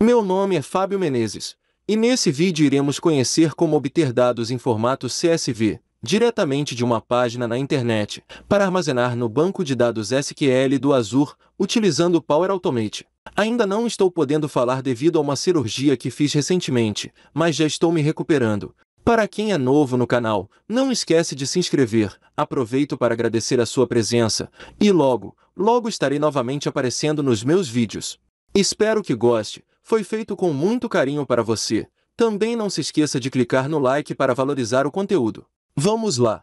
Meu nome é Fábio Menezes, e nesse vídeo iremos conhecer como obter dados em formato CSV, diretamente de uma página na internet, para armazenar no banco de dados SQL do Azure, utilizando o Power Automate. Ainda não estou podendo falar devido a uma cirurgia que fiz recentemente, mas já estou me recuperando. Para quem é novo no canal, não esquece de se inscrever, aproveito para agradecer a sua presença, e logo, logo estarei novamente aparecendo nos meus vídeos. Espero que goste, foi feito com muito carinho para você. Também não se esqueça de clicar no like para valorizar o conteúdo. Vamos lá!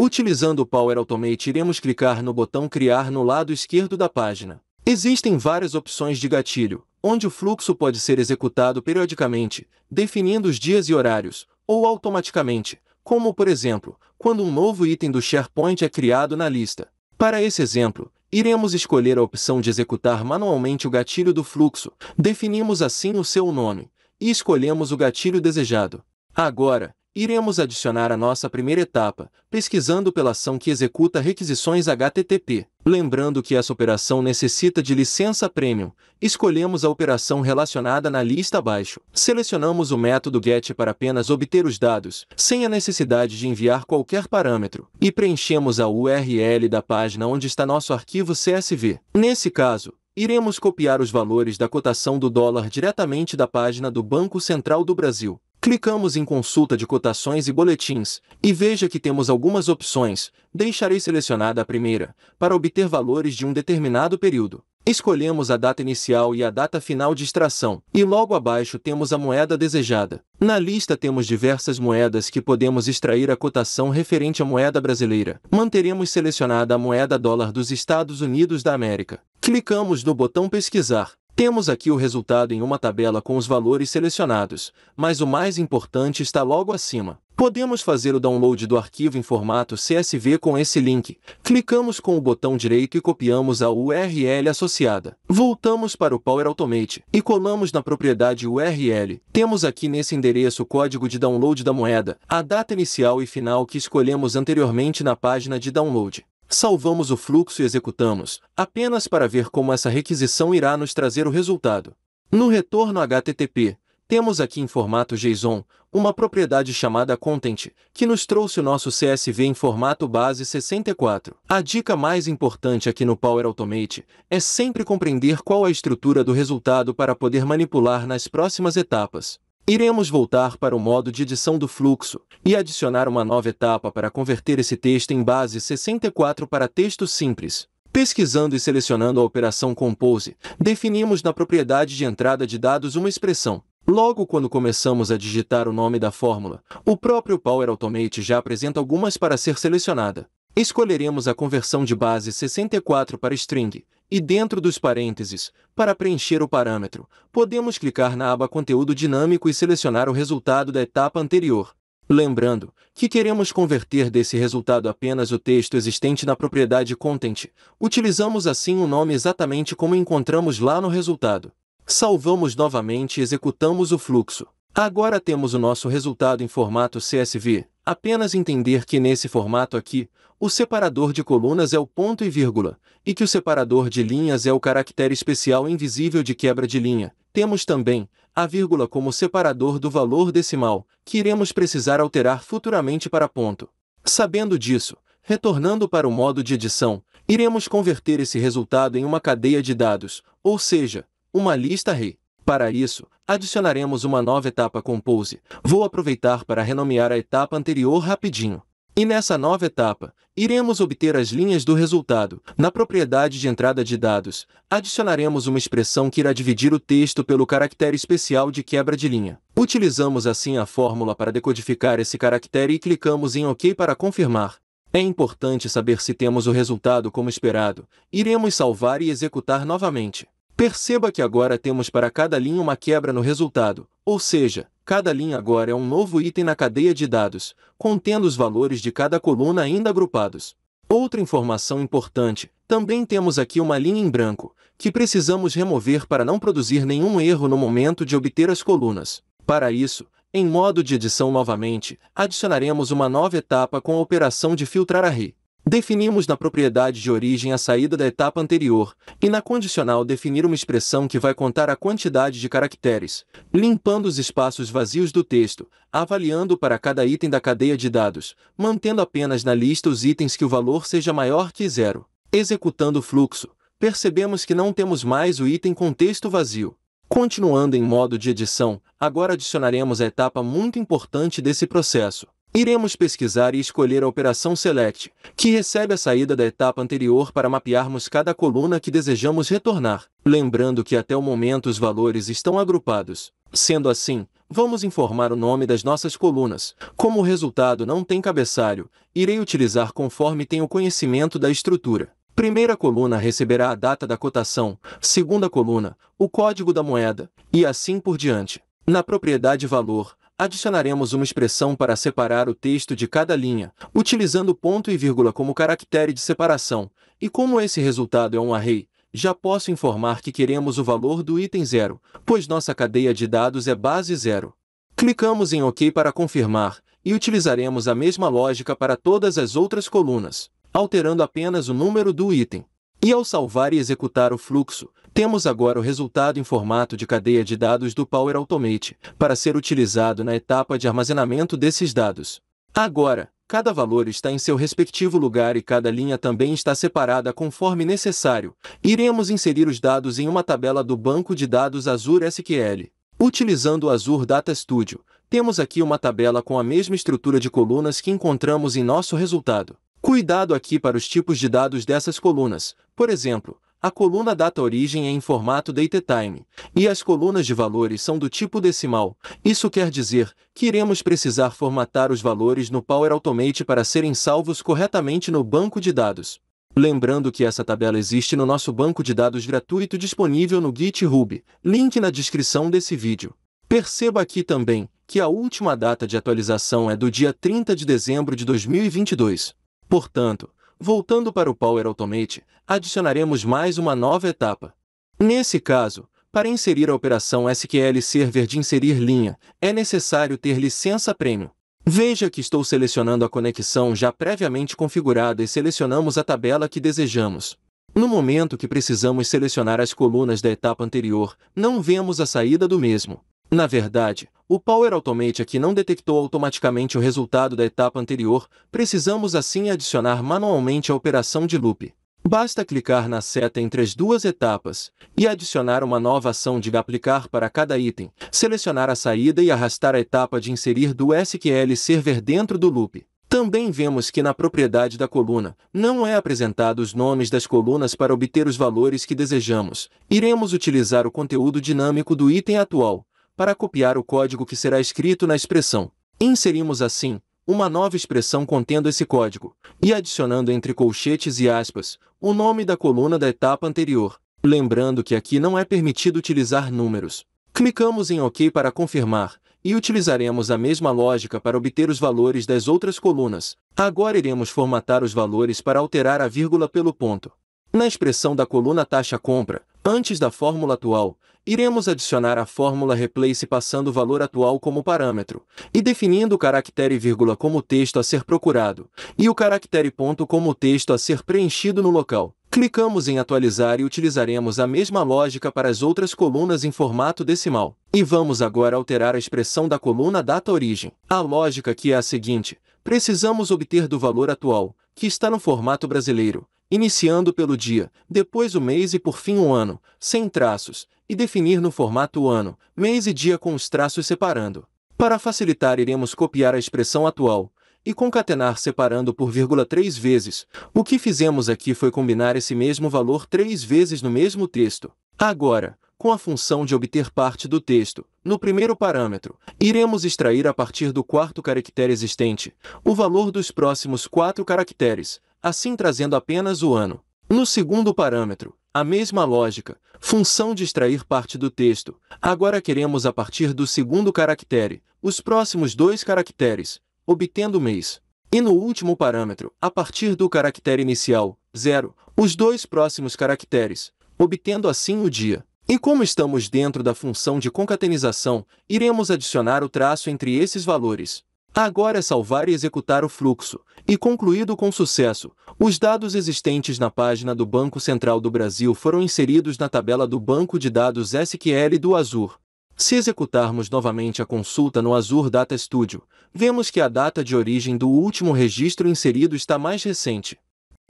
Utilizando o Power Automate, iremos clicar no botão Criar no lado esquerdo da página. Existem várias opções de gatilho, onde o fluxo pode ser executado periodicamente, definindo os dias e horários, ou automaticamente, como, por exemplo, quando um novo item do SharePoint é criado na lista. Para esse exemplo, iremos escolher a opção de executar manualmente o gatilho do fluxo, definimos assim o seu nome, e escolhemos o gatilho desejado. Agora, iremos adicionar a nossa primeira etapa, pesquisando pela ação que executa requisições HTTP. Lembrando que essa operação necessita de licença Premium, escolhemos a operação relacionada na lista abaixo. Selecionamos o método GET para apenas obter os dados, sem a necessidade de enviar qualquer parâmetro, e preenchemos a URL da página onde está nosso arquivo CSV. Nesse caso, iremos copiar os valores da cotação do dólar diretamente da página do Banco Central do Brasil. Clicamos em consulta de cotações e boletins, e veja que temos algumas opções, deixarei selecionada a primeira, para obter valores de um determinado período. Escolhemos a data inicial e a data final de extração, e logo abaixo temos a moeda desejada. Na lista temos diversas moedas que podemos extrair a cotação referente à moeda brasileira. Manteremos selecionada a moeda dólar dos Estados Unidos da América. Clicamos no botão Pesquisar, temos aqui o resultado em uma tabela com os valores selecionados, mas o mais importante está logo acima. Podemos fazer o download do arquivo em formato CSV com esse link. Clicamos com o botão direito e copiamos a URL associada. Voltamos para o Power Automate e colamos na propriedade URL. Temos aqui nesse endereço o código de download da moeda, a data inicial e final que escolhemos anteriormente na página de download. Salvamos o fluxo e executamos, apenas para ver como essa requisição irá nos trazer o resultado. No retorno HTTP, temos aqui em formato JSON, uma propriedade chamada content, que nos trouxe o nosso CSV em formato base 64. A dica mais importante aqui no Power Automate é sempre compreender qual a estrutura do resultado para poder manipular nas próximas etapas. Iremos voltar para o modo de edição do fluxo e adicionar uma nova etapa para converter esse texto em base 64 para texto simples. Pesquisando e selecionando a operação Compose, definimos na propriedade de entrada de dados uma expressão. Logo quando começamos a digitar o nome da fórmula, o próprio Power Automate já apresenta algumas para ser selecionada. Escolheremos a conversão de base 64 para string, e dentro dos parênteses, para preencher o parâmetro, podemos clicar na aba Conteúdo Dinâmico e selecionar o resultado da etapa anterior. Lembrando que queremos converter desse resultado apenas o texto existente na propriedade Content, utilizamos assim o nome exatamente como encontramos lá no resultado. Salvamos novamente e executamos o fluxo. Agora temos o nosso resultado em formato CSV, apenas entender que nesse formato aqui, o separador de colunas é o ponto e vírgula, e que o separador de linhas é o caractere especial invisível de quebra de linha. Temos também a vírgula como separador do valor decimal, que iremos precisar alterar futuramente para ponto. Sabendo disso, retornando para o modo de edição, iremos converter esse resultado em uma cadeia de dados, ou seja, uma lista rei. Para isso, adicionaremos uma nova etapa Compose. Vou aproveitar para renomear a etapa anterior rapidinho. E nessa nova etapa, iremos obter as linhas do resultado. Na propriedade de entrada de dados, adicionaremos uma expressão que irá dividir o texto pelo caractere especial de quebra de linha. Utilizamos assim a fórmula para decodificar esse caractere e clicamos em OK para confirmar. É importante saber se temos o resultado como esperado. Iremos salvar e executar novamente. Perceba que agora temos para cada linha uma quebra no resultado, ou seja, cada linha agora é um novo item na cadeia de dados, contendo os valores de cada coluna ainda agrupados. Outra informação importante, também temos aqui uma linha em branco, que precisamos remover para não produzir nenhum erro no momento de obter as colunas. Para isso, em modo de edição novamente, adicionaremos uma nova etapa com a operação de filtrar array. Definimos na propriedade de origem a saída da etapa anterior, e na condicional definir uma expressão que vai contar a quantidade de caracteres, limpando os espaços vazios do texto, avaliando para cada item da cadeia de dados, mantendo apenas na lista os itens que o valor seja maior que zero. Executando o fluxo, percebemos que não temos mais o item com texto vazio. Continuando em modo de edição, agora adicionaremos a etapa muito importante desse processo, Iremos pesquisar e escolher a operação Select, que recebe a saída da etapa anterior para mapearmos cada coluna que desejamos retornar, lembrando que até o momento os valores estão agrupados. Sendo assim, vamos informar o nome das nossas colunas. Como o resultado não tem cabeçalho, irei utilizar conforme tenho conhecimento da estrutura. Primeira coluna receberá a data da cotação, segunda coluna, o código da moeda, e assim por diante. Na propriedade valor, adicionaremos uma expressão para separar o texto de cada linha, utilizando ponto e vírgula como caractere de separação, e como esse resultado é um array, já posso informar que queremos o valor do item zero, pois nossa cadeia de dados é base zero. Clicamos em OK para confirmar, e utilizaremos a mesma lógica para todas as outras colunas, alterando apenas o número do item. E ao salvar e executar o fluxo, temos agora o resultado em formato de cadeia de dados do Power Automate, para ser utilizado na etapa de armazenamento desses dados. Agora, cada valor está em seu respectivo lugar e cada linha também está separada conforme necessário. Iremos inserir os dados em uma tabela do banco de dados Azure SQL. Utilizando o Azure Data Studio, temos aqui uma tabela com a mesma estrutura de colunas que encontramos em nosso resultado. Cuidado aqui para os tipos de dados dessas colunas. Por exemplo, a coluna data origem é em formato datetime, e as colunas de valores são do tipo decimal. Isso quer dizer que iremos precisar formatar os valores no Power Automate para serem salvos corretamente no banco de dados. Lembrando que essa tabela existe no nosso banco de dados gratuito disponível no GitHub, link na descrição desse vídeo. Perceba aqui também que a última data de atualização é do dia 30 de dezembro de 2022. Portanto, voltando para o Power Automate, adicionaremos mais uma nova etapa. Nesse caso, para inserir a operação SQL Server de inserir linha, é necessário ter licença Premium. Veja que estou selecionando a conexão já previamente configurada e selecionamos a tabela que desejamos. No momento que precisamos selecionar as colunas da etapa anterior, não vemos a saída do mesmo. Na verdade, o Power Automate aqui não detectou automaticamente o resultado da etapa anterior, precisamos assim adicionar manualmente a operação de loop. Basta clicar na seta entre as duas etapas e adicionar uma nova ação de aplicar para cada item, selecionar a saída e arrastar a etapa de inserir do SQL Server dentro do loop. Também vemos que na propriedade da coluna, não é apresentado os nomes das colunas para obter os valores que desejamos. Iremos utilizar o conteúdo dinâmico do item atual, para copiar o código que será escrito na expressão. Inserimos assim, uma nova expressão contendo esse código, e adicionando entre colchetes e aspas, o nome da coluna da etapa anterior, lembrando que aqui não é permitido utilizar números. Clicamos em OK para confirmar, e utilizaremos a mesma lógica para obter os valores das outras colunas. Agora iremos formatar os valores para alterar a vírgula pelo ponto. Na expressão da coluna taxa compra, Antes da fórmula atual, iremos adicionar a fórmula replace passando o valor atual como parâmetro e definindo o caractere vírgula como texto a ser procurado e o caractere ponto como texto a ser preenchido no local. Clicamos em atualizar e utilizaremos a mesma lógica para as outras colunas em formato decimal. E vamos agora alterar a expressão da coluna data origem. A lógica aqui é a seguinte, precisamos obter do valor atual, que está no formato brasileiro, iniciando pelo dia, depois o mês e por fim o ano, sem traços, e definir no formato ano, mês e dia com os traços separando. Para facilitar, iremos copiar a expressão atual e concatenar separando por vírgula três vezes. O que fizemos aqui foi combinar esse mesmo valor três vezes no mesmo texto. Agora, com a função de obter parte do texto, no primeiro parâmetro, iremos extrair a partir do quarto caractere existente o valor dos próximos quatro caracteres, assim trazendo apenas o ano. No segundo parâmetro, a mesma lógica, função de extrair parte do texto. Agora queremos a partir do segundo caractere, os próximos dois caracteres, obtendo o mês. E no último parâmetro, a partir do caractere inicial, zero, os dois próximos caracteres, obtendo assim o dia. E como estamos dentro da função de concatenização, iremos adicionar o traço entre esses valores. Agora é salvar e executar o fluxo, e concluído com sucesso, os dados existentes na página do Banco Central do Brasil foram inseridos na tabela do banco de dados SQL do Azure. Se executarmos novamente a consulta no Azure Data Studio, vemos que a data de origem do último registro inserido está mais recente.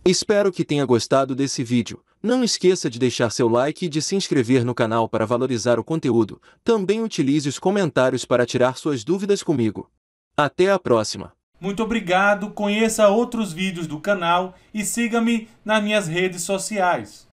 Espero que tenha gostado desse vídeo. Não esqueça de deixar seu like e de se inscrever no canal para valorizar o conteúdo. Também utilize os comentários para tirar suas dúvidas comigo. Até a próxima! Muito obrigado, conheça outros vídeos do canal e siga-me nas minhas redes sociais.